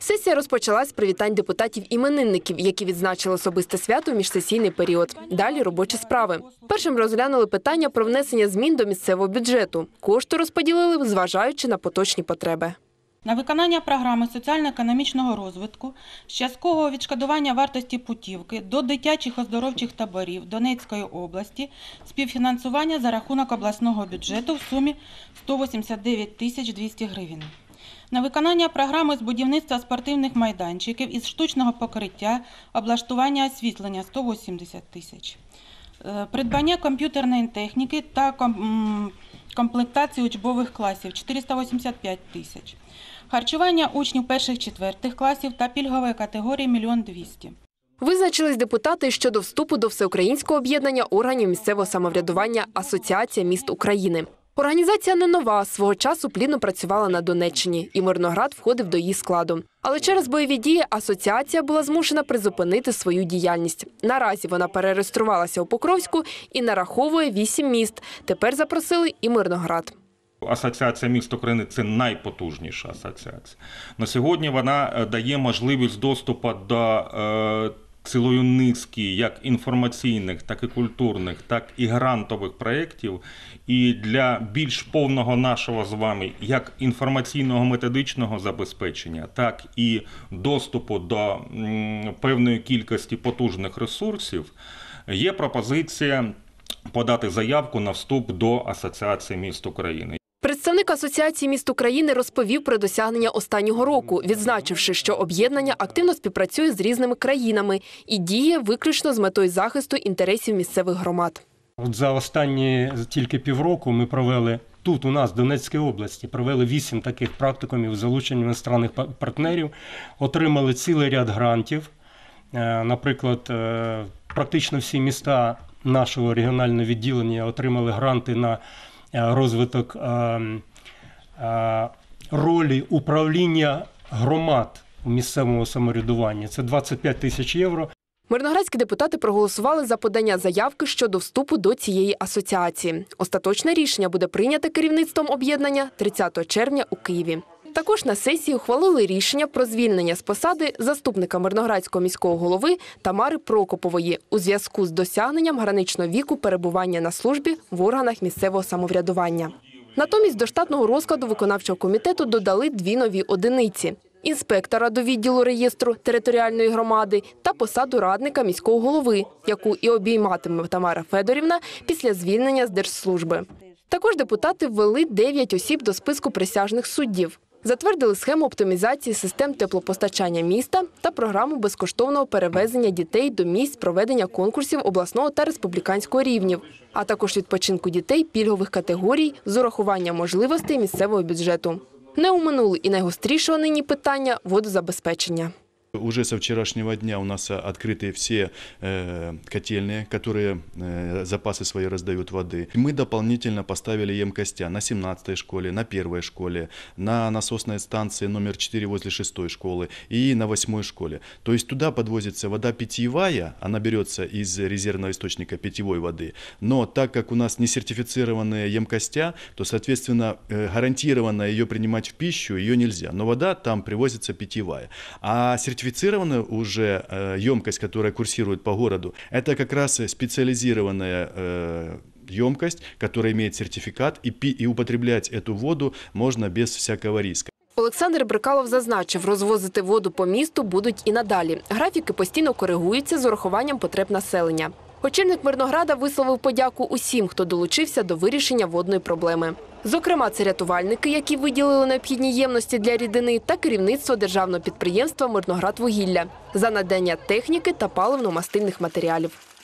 Сесія розпочалась з привітань депутатів-іменинників, які відзначили особисте свято в міжсесійний період. Далі робочі справи. Першим розглянули питання про внесення змін до місцевого бюджету. Кошти розподілили, зважаючи на поточні потреби. На виконання програми соціально-економічного розвитку, з відшкодування вартості путівки до дитячих оздоровчих таборів Донецької області, співфінансування за рахунок обласного бюджету в сумі 189 тисяч 200 гривень. На виконання програми з будівництва спортивних майданчиків із штучного покриття, облаштування освітлення 180 тисяч, е, придбання комп'ютерної техніки та комплектації учбових класів 485 тисяч, харчування учнів перших четвертих класів та пільгової категорії 1 млн 200. Визначились депутати щодо вступу до всеукраїнського об'єднання органів місцевого самоврядування Асоціація міст України. Організація не нова, свого часу плідно працювала на Донеччині, і Мирноград входив до її складу. Але через бойові дії асоціація була змушена призупинити свою діяльність. Наразі вона перереєструвалася у Покровську і нараховує вісім міст. Тепер запросили і Мирноград. Асоціація міст України це найпотужніша асоціація. На сьогодні вона е, дає можливість доступу до е, цілої низки як інформаційних, так і культурних, так і грантових проєктів. І для більш повного нашого з вами як інформаційного методичного забезпечення, так і доступу до певної кількості потужних ресурсів є пропозиція. Подати заявку на вступ до Асоціації міст України. Представник асоціації міст України розповів про досягнення останнього року, відзначивши, що об'єднання активно співпрацює з різними країнами і діє виключно з метою захисту інтересів місцевих громад. От за останні тільки півроку ми провели тут. У нас в Донецькій області провели вісім таких практикумів залучення іностранних партнерів, отримали цілий ряд грантів. Е, наприклад, е, практично всі міста нашого регіонального відділення отримали гранти на Е, розвиток е, е, ролі управління громад у місцевому самоврядуванні. Це 25 тисяч євро. Мирноградські депутати проголосували за подання заявки щодо вступу до цієї асоціації. Остаточне рішення буде прийнято керівництвом об'єднання 30 червня у Києві. Також на сесії ухвалили рішення про звільнення з посади заступника мирноградського міського голови Тамари Прокопової у зв'язку з досягненням граничного віку перебування на службі в органах місцевого самоврядування. Натомість до штатного розкладу виконавчого комітету додали дві нові одиниці. Інспектора до відділу реєстру територіальної громади та посаду радника міського голови, яку і обійматиме Тамара Федорівна після звільнення з держслужби. Також депутати ввели дев'ять осіб до списку присяжних суддів. Затвердили схему оптимізації систем теплопостачання міста та програму безкоштовного перевезення дітей до місць проведення конкурсів обласного та республіканського рівнів, а також відпочинку дітей пільгових категорій з урахуванням можливостей місцевого бюджету. Не уминули і найгострішого нині питання водозабезпечення. Уже со вчерашнего дня у нас э, открыты все э, котельные, которые э, запасы свои раздают воды. Мы дополнительно поставили емкостя на 17-й школе, на 1 школе, на насосной станции номер 4 возле 6 школы и на 8 школе. То есть туда подвозится вода питьевая, она берется из резервного источника питьевой воды. Но так как у нас не сертифицированные емкостя, то, соответственно, гарантированно ее принимать в пищу ее нельзя. Но вода там привозится питьевая. А сертифицированная сертифицированная уже э, емкость, которая курсирует по городу, это как раз специализированная э, емкость, которая имеет сертификат, и, пи, и употреблять эту воду можно без всякого риска. Олександр Брикалов зазначив, розвозити воду по місту будуть і надалі. Графіки постійно коригуються з урахуванням потреб населення. Очільник Мирнограда висловив подяку усім, хто долучився до вирішення водної проблеми. Зокрема, це рятувальники, які виділили необхідні ємності для рідини, та керівництво державного підприємства Мирноград вугілля за надання техніки та паливно-мастильних матеріалів.